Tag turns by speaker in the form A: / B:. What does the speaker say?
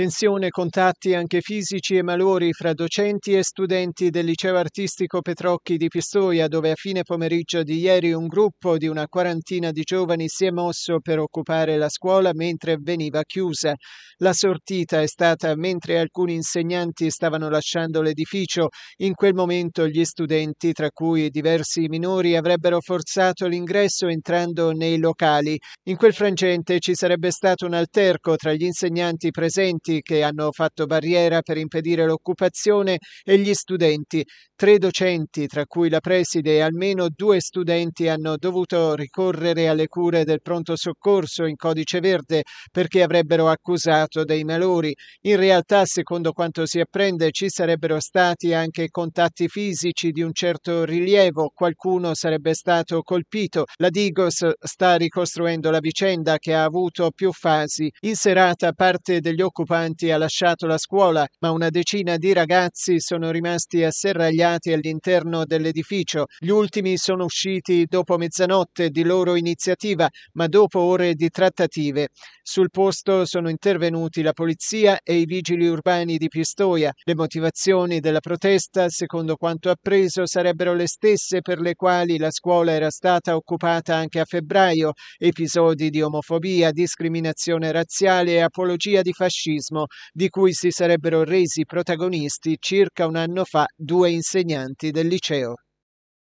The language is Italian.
A: Tensione, contatti anche fisici e malori fra docenti e studenti del liceo artistico Petrocchi di Pistoia, dove a fine pomeriggio di ieri un gruppo di una quarantina di giovani si è mosso per occupare la scuola mentre veniva chiusa. La sortita è stata mentre alcuni insegnanti stavano lasciando l'edificio. In quel momento gli studenti, tra cui diversi minori, avrebbero forzato l'ingresso entrando nei locali. In quel frangente ci sarebbe stato un alterco tra gli insegnanti presenti sindacati che hanno fatto barriera per impedire l'occupazione e gli studenti. Tre docenti, tra cui la preside e almeno due studenti, hanno dovuto ricorrere alle cure del pronto soccorso in codice verde perché avrebbero accusato dei malori. In realtà, secondo quanto si apprende, ci sarebbero stati anche contatti fisici di un certo rilievo, qualcuno sarebbe stato colpito. La Digos sta ricostruendo la vicenda che ha avuto più fasi. In serata parte degli occupati Panti ha lasciato la scuola, ma una decina di ragazzi sono rimasti asserragliati all'interno dell'edificio. Gli ultimi sono usciti dopo mezzanotte di loro iniziativa, ma dopo ore di trattative. Sul posto sono intervenuti la polizia e i vigili urbani di Pistoia. Le motivazioni della protesta, secondo quanto appreso, sarebbero le stesse per le quali la scuola era stata occupata anche a febbraio, episodi di omofobia, discriminazione razziale e apologia di fascismo terrorismo di cui si sarebbero resi protagonisti circa un anno fa due insegnanti del liceo.